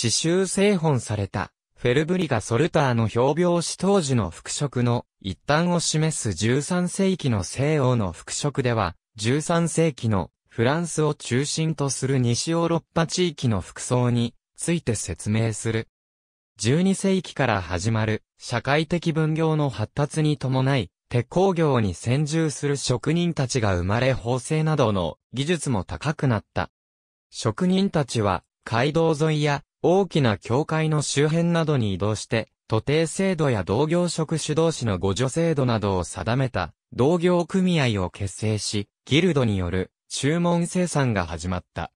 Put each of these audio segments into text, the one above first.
刺繍製本された、フェルブリがソルターの表表紙当時の服飾の一端を示す13世紀の西欧の服飾では、13世紀のフランスを中心とする西ヨーロッパ地域の服装について説明する。12世紀から始まる社会的分業の発達に伴い、鉄工業に専従する職人たちが生まれ縫製などの技術も高くなった。職人たちは街道沿いや大きな教会の周辺などに移動して、徒弟制度や同業職主同士の互助制度などを定めた、同業組合を結成し、ギルドによる注文生産が始まった。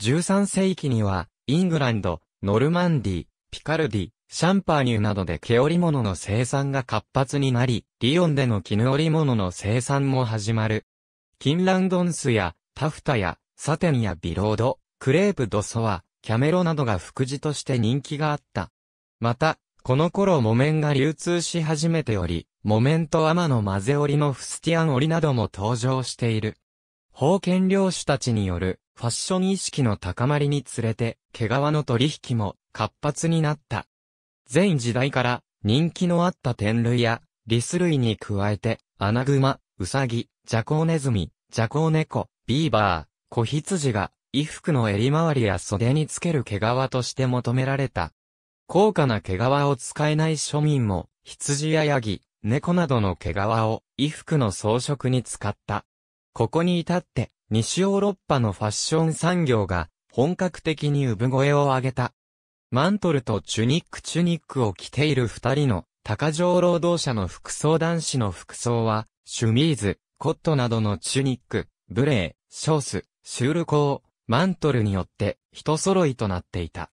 13世紀には、イングランド、ノルマンディ、ピカルディ、シャンパーニュなどで毛織物の生産が活発になり、リヨンでの絹織物の生産も始まる。キンランドンスや、タフタや、サテンやビロード、クレープドソワ、キャメロなどが副次として人気があった。また、この頃木綿が流通し始めており、木綿と天の混ぜ織のフスティアン織なども登場している。封建領主たちによるファッション意識の高まりにつれて、毛皮の取引も活発になった。全時代から人気のあった天類やリス類に加えて、アナグマ、ウサギ、ジャコウネズミ、ジャコウネコ、ビーバー、子羊が衣服の襟周りや袖につける毛皮として求められた。高価な毛皮を使えない庶民も、羊やヤギ、猫などの毛皮を衣服の装飾に使った。ここに至って、西ヨーロッパのファッション産業が本格的に産声を上げた。マントルとチュニックチュニックを着ている二人の高城労働者の服装男子の服装は、シュミーズ、コットなどのチュニック、ブレー、ショース、シュールコー、マントルによって人揃いとなっていた。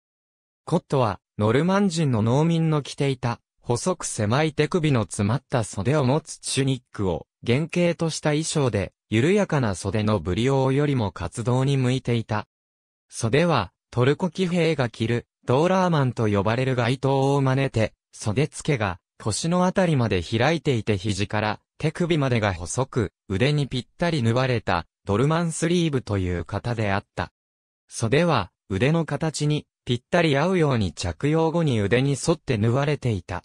コットは、ノルマン人の農民の着ていた、細く狭い手首の詰まった袖を持つチュニックを、原型とした衣装で、緩やかな袖のブリオーよりも活動に向いていた。袖は、トルコ騎兵が着る、ドーラーマンと呼ばれる街灯を真似て、袖付けが、腰のあたりまで開いていて肘から、手首までが細く、腕にぴったり縫われた、ドルマンスリーブという型であった。袖は腕の形にぴったり合うように着用後に腕に沿って縫われていた。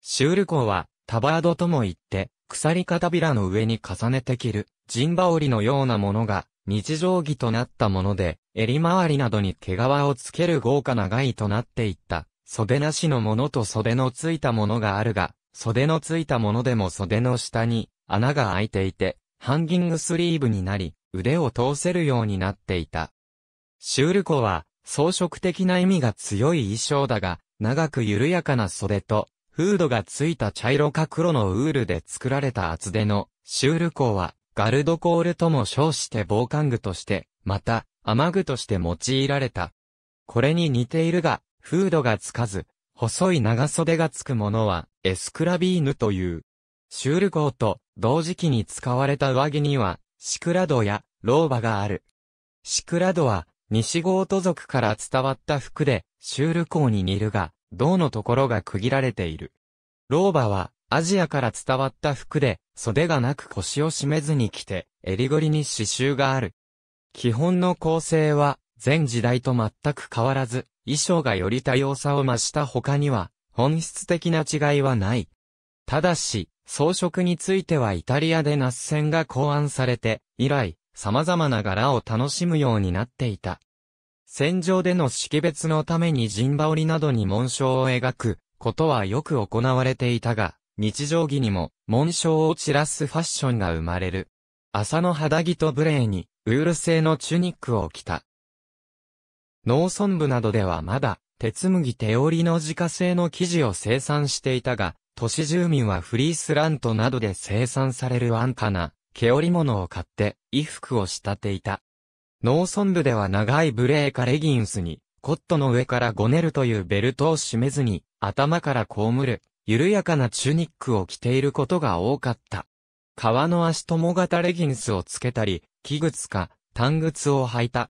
シュールコはタバードとも言って、鎖片びらの上に重ねて着る、ジンバ織のようなものが日常着となったもので、襟周りなどに毛皮をつける豪華な外となっていった。袖なしのものと袖のついたものがあるが、袖のついたものでも袖の下に穴が開いていて、ハンギングスリーブになり、腕を通せるようになっていた。シュールコは、装飾的な意味が強い衣装だが、長く緩やかな袖と、フードがついた茶色か黒のウールで作られた厚手の、シュールコは、ガルドコールとも称して防寒具として、また、雨具として用いられた。これに似ているが、フードがつかず、細い長袖がつくものは、エスクラビーヌという。シュール号と同時期に使われた上着には、シクラドや老婆がある。シクラドは、西ゴート族から伝わった服で、シュールウに似るが、銅のところが区切られている。老婆は、アジアから伝わった服で、袖がなく腰を締めずに着て、襟ぐりに刺繍がある。基本の構成は、全時代と全く変わらず、衣装がより多様さを増した他には、本質的な違いはない。ただし、装飾についてはイタリアでナッセンが考案されて、以来、様々な柄を楽しむようになっていた。戦場での識別のために陣羽織などに紋章を描くことはよく行われていたが、日常着にも紋章を散らすファッションが生まれる。朝の肌着とブレーに、ウール製のチュニックを着た。農村部などではまだ、鉄麦手織りの自家製の生地を生産していたが、都市住民はフリースラントなどで生産される安価な、毛織物を買って、衣服を仕立ていた。農村部では長いブレーカレギンスに、コットの上からゴネルというベルトを締めずに、頭からこむる、緩やかなチュニックを着ていることが多かった。革の足友型レギンスをつけたり、木靴か、単靴を履いた。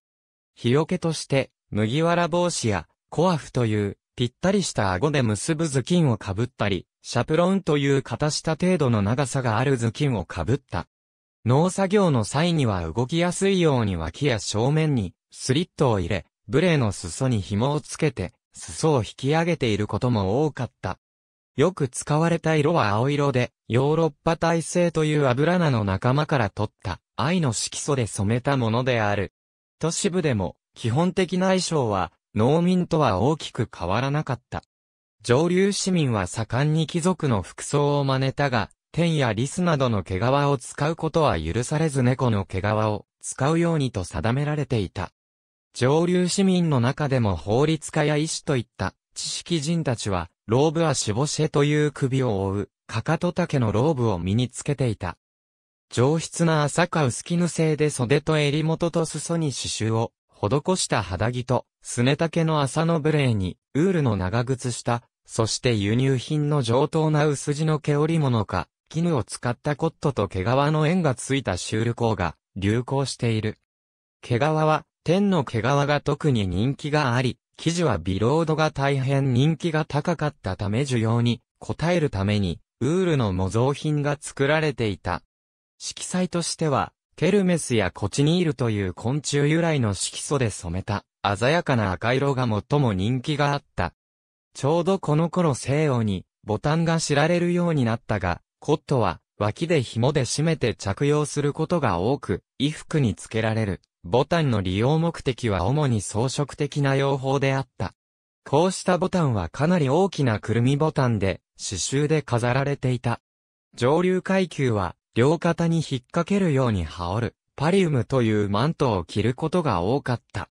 日よけとして、麦わら帽子や、コアフという、ぴったりした顎で結ぶ頭巾をかぶったり、シャプロンという片下程度の長さがある頭巾をかぶった。農作業の際には動きやすいように脇や正面にスリットを入れ、ブレの裾に紐をつけて、裾を引き上げていることも多かった。よく使われた色は青色で、ヨーロッパ体制という油菜の仲間から取った藍の色素で染めたものである。都市部でも、基本的な衣装は、農民とは大きく変わらなかった。上流市民は盛んに貴族の服装を真似たが、天やリスなどの毛皮を使うことは許されず猫の毛皮を使うようにと定められていた。上流市民の中でも法律家や医師といった知識人たちは、ローブはしぼしえという首を覆う、かかと丈のローブを身につけていた。上質な浅香薄絹製で袖と襟元と裾に刺繍を施した肌着とスネタケの麻のブレーに、ウールの長靴下、そして輸入品の上等な薄地の毛織物か、絹を使ったコットと毛皮の縁がついたシュール工が流行している。毛皮は、天の毛皮が特に人気があり、生地はビロードが大変人気が高かったため需要に応えるために、ウールの模造品が作られていた。色彩としては、ケルメスやコチニールという昆虫由来の色素で染めた鮮やかな赤色が最も人気があった。ちょうどこの頃西洋にボタンが知られるようになったが、コットは脇で紐で締めて着用することが多く、衣服につけられる。ボタンの利用目的は主に装飾的な用法であった。こうしたボタンはかなり大きなくるみボタンで、刺繍で飾られていた。上流階級は、両肩に引っ掛けるように羽織る、パリウムというマントを着ることが多かった。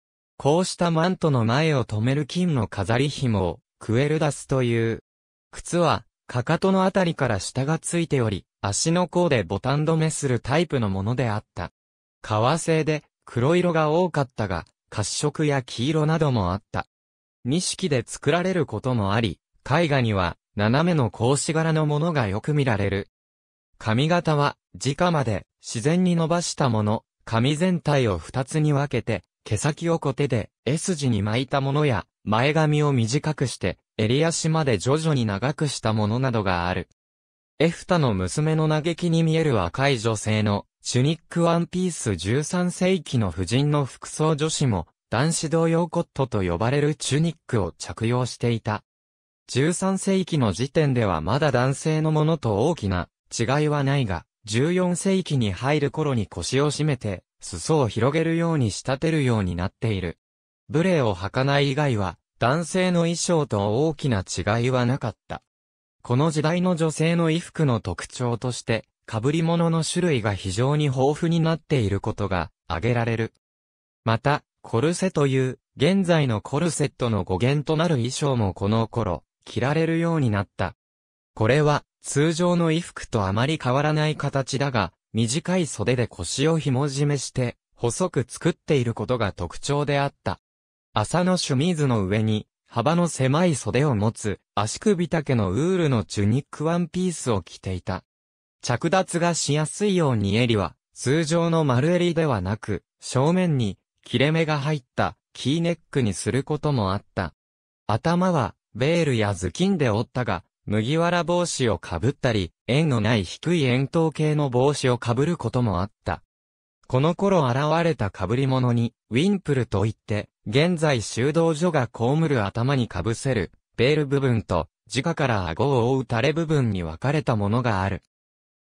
こうしたマントの前を留める金の飾り紐を、クエルダスという。靴は、かかとのあたりから下がついており、足の甲でボタン止めするタイプのものであった。革製で、黒色が多かったが、褐色や黄色などもあった。錦で作られることもあり、絵画には、斜めの格子柄のものがよく見られる。髪型は、直まで、自然に伸ばしたもの、髪全体を二つに分けて、毛先をコテで S 字に巻いたものや、前髪を短くして、襟足まで徐々に長くしたものなどがある。エフタの娘の嘆きに見える若い女性の、チュニックワンピース13世紀の婦人の服装女子も、男子同様コットと呼ばれるチュニックを着用していた。13世紀の時点ではまだ男性のものと大きな違いはないが、14世紀に入る頃に腰を締めて、裾を広げるように仕立てるようになっている。ブレを履かない以外は、男性の衣装と大きな違いはなかった。この時代の女性の衣服の特徴として、被り物の種類が非常に豊富になっていることが挙げられる。また、コルセという、現在のコルセットの語源となる衣装もこの頃、着られるようになった。これは、通常の衣服とあまり変わらない形だが、短い袖で腰を紐締めして、細く作っていることが特徴であった。麻のシュミーズの上に、幅の狭い袖を持つ、足首丈のウールのチュニックワンピースを着ていた。着脱がしやすいように襟は、通常の丸襟ではなく、正面に、切れ目が入った、キーネックにすることもあった。頭は、ベールや頭巾で折ったが、麦わら帽子をかぶったり、縁のない低い円筒形の帽子をかぶることもあった。この頃現れた被り物に、ウィンプルといって、現在修道所が被る頭に被せる、ベール部分と、直から顎を覆う垂れ部分に分かれたものがある。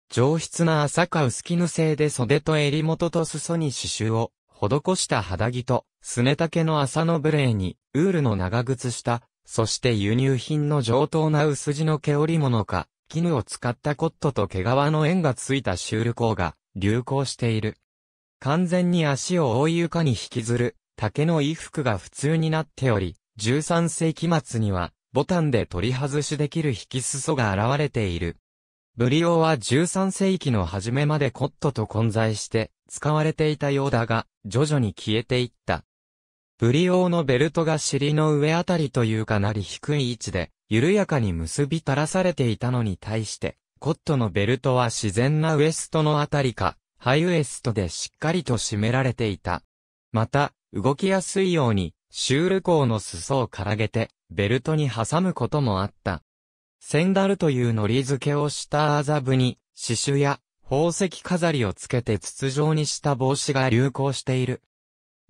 上質な浅か薄絹製で袖と襟元と裾に刺繍を、施した肌着と、すね丈の麻の無礼に、ウールの長靴下、そして輸入品の上等な薄地の毛織物か、絹を使ったコットと毛皮の縁がついたシュール工が流行している。完全に足を覆い床に引きずる竹の衣服が普通になっており、13世紀末にはボタンで取り外しできる引き裾が現れている。ブリオは13世紀の初めまでコットと混在して使われていたようだが、徐々に消えていった。ブリ用のベルトが尻の上あたりというかなり低い位置で、緩やかに結び垂らされていたのに対して、コットのベルトは自然なウエストのあたりか、ハイウエストでしっかりと締められていた。また、動きやすいように、シュールコーの裾をからげて、ベルトに挟むこともあった。センダルというのり付けをした麻布に、刺繍や宝石飾りをつけて筒状にした帽子が流行している。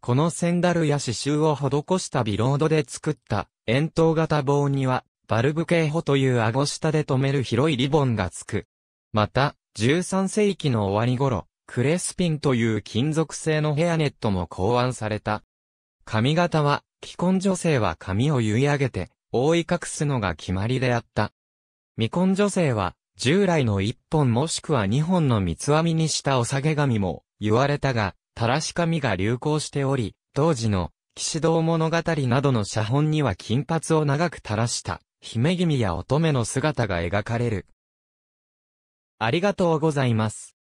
このセンダルや刺繍を施したビロードで作った円筒型棒にはバルブ警歩という顎下で留める広いリボンがつく。また、13世紀の終わり頃、クレスピンという金属製のヘアネットも考案された。髪型は、既婚女性は髪を結い上げて、覆い隠すのが決まりであった。未婚女性は、従来の1本もしくは2本の三つ編みにしたお下げ髪も、言われたが、垂らし髪が流行しており、当時の、騎士道物語などの写本には金髪を長く垂らした、姫君や乙女の姿が描かれる。ありがとうございます。